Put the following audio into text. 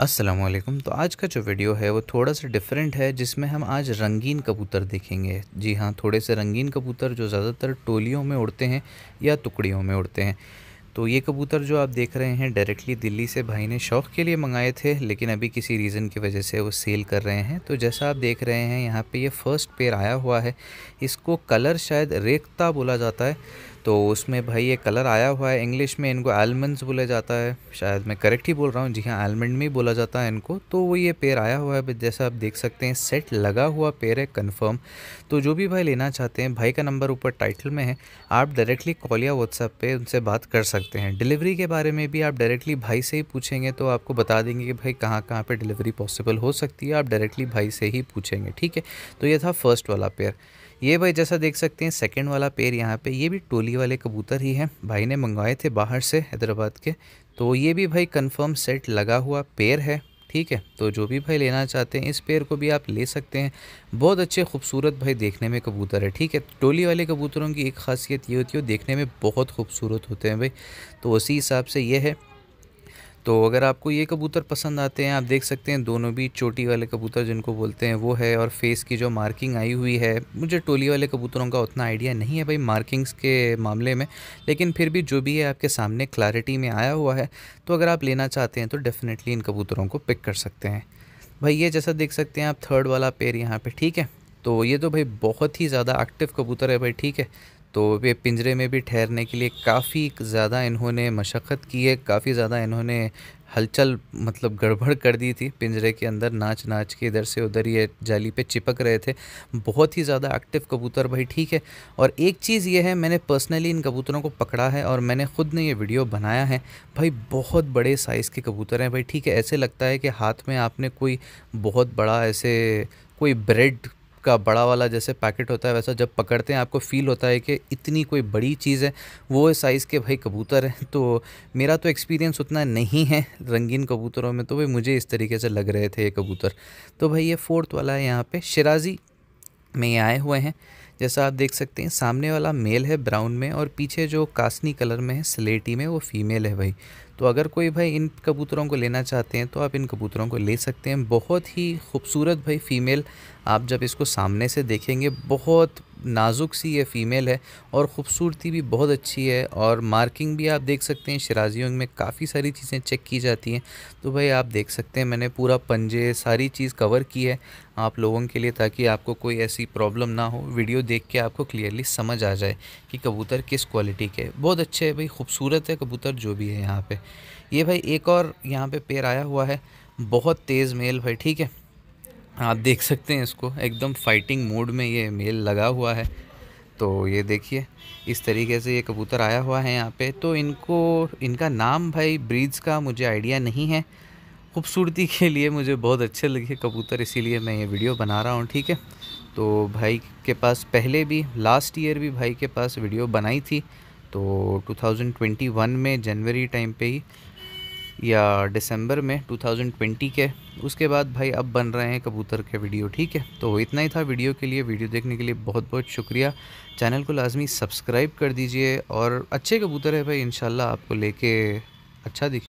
असलम तो आज का जो वीडियो है वो थोड़ा सा डिफरेंट है जिसमें हम आज रंगीन कबूतर देखेंगे जी हाँ थोड़े से रंगीन कबूतर जो ज़्यादातर टोलियों में उड़ते हैं या टुकड़ियों में उड़ते हैं तो ये कबूतर जो आप देख रहे हैं डायरेक्टली दिल्ली से भाई ने शौक़ के लिए मंगाए थे लेकिन अभी किसी रीज़न की वजह से वो सेल कर रहे हैं तो जैसा आप देख रहे हैं यहाँ पे ये फ़र्स्ट पेयर आया हुआ है इसको कलर शायद रेखता बोला जाता है तो उसमें भाई ये कलर आया हुआ है इंग्लिश में इनको एलमंड्स बोला जाता है शायद मैं करेक्ट ही बोल रहा हूँ जी हाँ एलमंड में ही बोला जाता है इनको तो वो ये पेड़ आया हुआ है जैसा आप देख सकते हैं सेट लगा हुआ पेड़ है कन्फर्म तो जो भी भाई लेना चाहते हैं भाई का नंबर ऊपर टाइटल में है आप डायरेक्टली कॉल या व्हाट्सएप पर उनसे बात कर सकते हैं डिलीवरी के बारे में भी आप डायरेक्टली भाई से ही पूछेंगे तो आपको बता देंगे कि भाई कहाँ कहाँ पर डिलीवरी पॉसिबल हो सकती है आप डायरेक्टली भाई से ही पूछेंगे ठीक है तो ये था फर्स्ट वाला पेयर ये भाई जैसा देख सकते हैं सेकेंड वाला पेड़ यहाँ पे ये भी टोली वाले कबूतर ही हैं भाई ने मंगवाए थे बाहर से हैदराबाद के तो ये भी भाई कंफर्म सेट लगा हुआ पेड़ है ठीक है तो जो भी भाई लेना चाहते हैं इस पेड़ को भी आप ले सकते हैं बहुत अच्छे खूबसूरत भाई देखने में कबूतर है ठीक है टोली वाले कबूतरों की एक खासियत ये होती है देखने में बहुत खूबसूरत होते हैं भाई तो उसी हिसाब से ये है तो अगर आपको ये कबूतर पसंद आते हैं आप देख सकते हैं दोनों भी चोटी वाले कबूतर जिनको बोलते हैं वो है और फेस की जो मार्किंग आई हुई है मुझे टोली वाले कबूतरों का उतना आइडिया नहीं है भाई मार्किंग्स के मामले में लेकिन फिर भी जो भी है आपके सामने क्लैरिटी में आया हुआ है तो अगर आप लेना चाहते हैं तो डेफ़िनेटली इन कबूतरों को पिक कर सकते हैं भाई ये जैसा देख सकते हैं आप थर्ड वाला पेयर यहाँ पर ठीक है तो ये तो भाई बहुत ही ज़्यादा एक्टिव कबूतर है भाई ठीक है तो ये पिंजरे में भी ठहरने के लिए काफ़ी ज़्यादा इन्होंने मशक्क़त की है काफ़ी ज़्यादा इन्होंने हलचल मतलब गड़बड़ कर दी थी पिंजरे के अंदर नाच नाच के इधर से उधर ये जाली पे चिपक रहे थे बहुत ही ज़्यादा एक्टिव कबूतर भाई ठीक है और एक चीज़ ये है मैंने पर्सनली इन कबूतरों को पकड़ा है और मैंने ख़ुद ने ये वीडियो बनाया है भाई बहुत बड़े साइज़ के कबूतर हैं भाई ठीक है ऐसे लगता है कि हाथ में आपने कोई बहुत बड़ा ऐसे कोई ब्रेड का बड़ा वाला जैसे पैकेट होता है वैसा जब पकड़ते हैं आपको फील होता है कि इतनी कोई बड़ी चीज़ है वो साइज़ के भाई कबूतर हैं तो मेरा तो एक्सपीरियंस उतना नहीं है रंगीन कबूतरों में तो भाई मुझे इस तरीके से लग रहे थे ये कबूतर तो भाई ये फोर्थ वाला है यहाँ पे शराजी में ये आए हुए हैं जैसा आप देख सकते हैं सामने वाला मेल है ब्राउन में और पीछे जो कासनी कलर में है स्लेटी में वो फीमेल है भाई तो अगर कोई भाई इन कबूतरों को लेना चाहते हैं तो आप इन कबूतरों को ले सकते हैं बहुत ही खूबसूरत भाई फीमेल आप जब इसको सामने से देखेंगे बहुत नाजुक सी ये फ़ीमेल है और ख़ूबसूरती भी बहुत अच्छी है और मार्किंग भी आप देख सकते हैं शराजियों में काफ़ी सारी चीज़ें चेक की जाती हैं तो भाई आप देख सकते हैं मैंने पूरा पंजे सारी चीज़ कवर की है आप लोगों के लिए ताकि आपको कोई ऐसी प्रॉब्लम ना हो वीडियो देख के आपको क्लियरली समझ आ जाए कि कबूतर किस क्वालिटी के बहुत अच्छे है भाई खूबसूरत है कबूतर जो भी है यहाँ पर ये भाई एक और यहाँ पे पेड़ आया हुआ है बहुत तेज़ मेल भाई ठीक है आप देख सकते हैं इसको एकदम फाइटिंग मोड में ये मेल लगा हुआ है तो ये देखिए इस तरीके से ये कबूतर आया हुआ है यहाँ पे तो इनको इनका नाम भाई ब्रीड्स का मुझे आइडिया नहीं है खूबसूरती के लिए मुझे बहुत अच्छे लगे कबूतर इसीलिए मैं ये वीडियो बना रहा हूँ ठीक है तो भाई के पास पहले भी लास्ट ईयर भी भाई के पास वीडियो बनाई थी तो 2021 में जनवरी टाइम पे ही या दिसंबर में 2020 के उसके बाद भाई अब बन रहे हैं कबूतर के वीडियो ठीक है तो इतना ही था वीडियो के लिए वीडियो देखने के लिए बहुत बहुत शुक्रिया चैनल को लाजमी सब्सक्राइब कर दीजिए और अच्छे कबूतर है भाई इन आपको लेके अच्छा दिखे